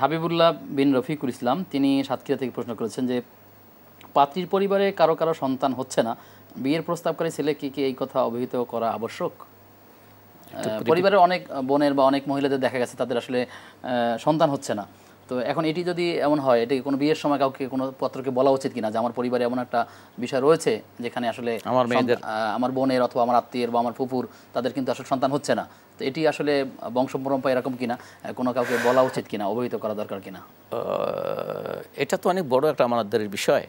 হাবিবুল্লাহ বিন রফিকুল ইসলাম তিনি সাতক্ষীরা থেকে প্রশ্ন করেছেন যে পাত্রীর পরিবারে কারো কারো সন্তান হচ্ছে না বিয়ের প্রস্তাবকারী ছেলে কি কি এই কথা অবহিত করা আবশ্যক পরিবারের অনেক বোনের বা অনেক মহিলাদের দেখা গেছে তাদের আসলে সন্তান হচ্ছে না তো এখন এটি যদি এমন হয় এটি কোনো বিয়ের সময় কাউকে কোনো পত্রকে বলা উচিত কিনা যে আমার পরিবারে এমন একটা বিষয় রয়েছে যেখানে আসলে আমার মেয়েদের আমার বোনের অথবা আমার আত্মীয়ের বা আমার ফুপুর তাদের কিন্তু আসলে সন্তান হচ্ছে না তো এটি আসলে বংশ পরম্পরা এরকম কিনা কোনো কাউকে বলা উচিত কিনা অবহিত করা দরকার কিনা এটা তো অনেক বড় একটা আমাদের বিষয়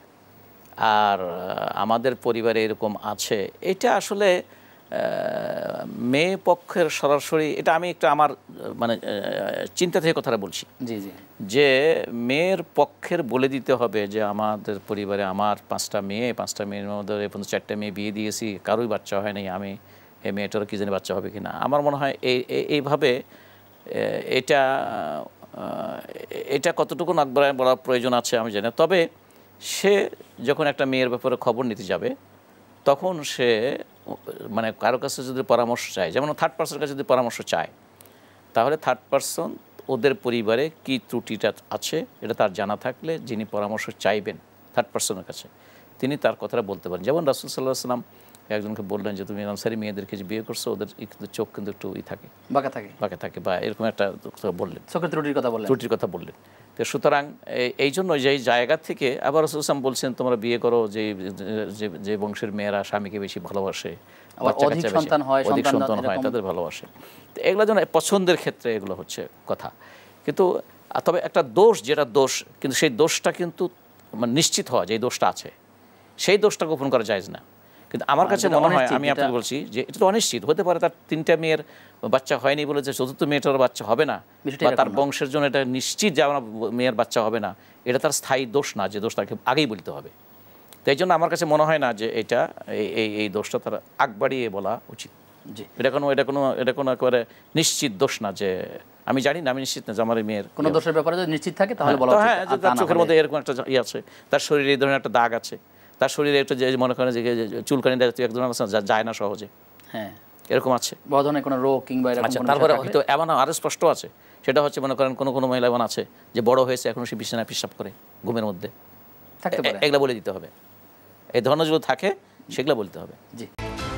আর আমাদের পরিবারে এরকম আছে এটা আসলে মেয়ে পক্ষের সরাসরি এটা আমি একটু আমার মানে চিন্তা থেকে কথাটা বলছি জি জি যে মেয়ের পক্ষের বলে দিতে হবে যে আমাদের পরিবারে আমার পাঁচটা মেয়ে পাঁচটা মেয়ের মধ্যে এ পর্যন্ত চারটা মেয়ে বিয়ে দিয়েছি কারোই বাচ্চা হয় নাই আমি এই মেয়েটারও কী জানি বাচ্চা হবে কি না আমার মনে হয় এই এইভাবে এটা এটা কতটুকু নাকবরায় বলার প্রয়োজন আছে আমি জানি তবে সে যখন একটা মেয়ের ব্যাপারে খবর নিতে যাবে তখন সে মানে কারো কাছে যদি পরামর্শ চায় যেমন থার্ড পার্সনের কাছে যদি পরামর্শ চায় তাহলে থার্ড পার্সন ওদের পরিবারে কি ত্রুটিটা আছে এটা তার জানা থাকলে যিনি পরামর্শ চাইবেন থার্ড পার্সনের কাছে তিনি তার কথাটা বলতে পারেন যেমন রাসুল সাল্লাহ সাল্লাম একজনকে বললেন যে তুমি আনসারি মেয়েদেরকে যে বিয়ে করছো ওদের কিন্তু চোখ কিন্তু একটু ই থাকে বাঁকা থাকে বাঁকা থাকে বা এরকম একটা বললেন চোখের ত্রুটির কথা বললেন ত্রুটির কথা বললেন তো সুতরাং এই জন্য যে জায়গা থেকে আবার রসুলাম বলছেন তোমরা বিয়ে করো যে যে বংশের মেয়েরা স্বামীকে বেশি ভালোবাসে অধিক সন্তান হয় তাদের ভালোবাসে তো এগুলো যেন পছন্দের ক্ষেত্রে এগুলো হচ্ছে কথা কিন্তু তবে একটা দোষ যেটা দোষ কিন্তু সেই দোষটা কিন্তু মানে নিশ্চিত হওয়া যে এই দোষটা আছে সেই দোষটা গোপন করা যায় না কিন্তু আমার কাছে আচ্ছা, মনে হয় আমি আপনাকে বলছি যে এটা তো অনিশ্চিত হতে পারে তার তিনটা মেয়ের বাচ্চা হয়নি বলে যে চতুর্থ মেয়েটার বাচ্চা হবে না বা তার বংশের জন্য এটা নিশ্চিত যে আমার মেয়ের বাচ্চা হবে না এটা তার স্থায়ী দোষ না যে দোষ তাকে আগেই বলতে হবে তাই জন্য আমার কাছে মনে হয় না যে এটা এই এই দোষটা তার আগ বাড়িয়ে বলা উচিত জি এটা কোনো এটা কোনো এটা কোনো একেবারে নিশ্চিত দোষ না যে আমি জানি না আমি নিশ্চিত না যে আমার মেয়ের কোনো ইয়ে দোষের ব্যাপারে যদি নিশ্চিত থাকে তাহলে হ্যাঁ, বলা হ্যাঁ তার চোখের মধ্যে এরকম একটা ইয়ে আছে তার শরীরে এই ধরনের একটা দাগ আছে তার শরীরে একটু যে মনে করেন যে চুলকানি দেখা একজন যায় না সহজে হ্যাঁ এরকম আছে বড় কোনো রোগ কিংবা আচ্ছা তারপরে হয়তো এমন আরও স্পষ্ট আছে সেটা হচ্ছে মনে করেন কোনো কোনো মহিলা এমন আছে যে বড় হয়েছে এখনও সে বিছানায় পিসাব করে ঘুমের মধ্যে এগুলো বলে দিতে হবে এই ধরনের যেগুলো থাকে সেগুলো বলতে হবে জি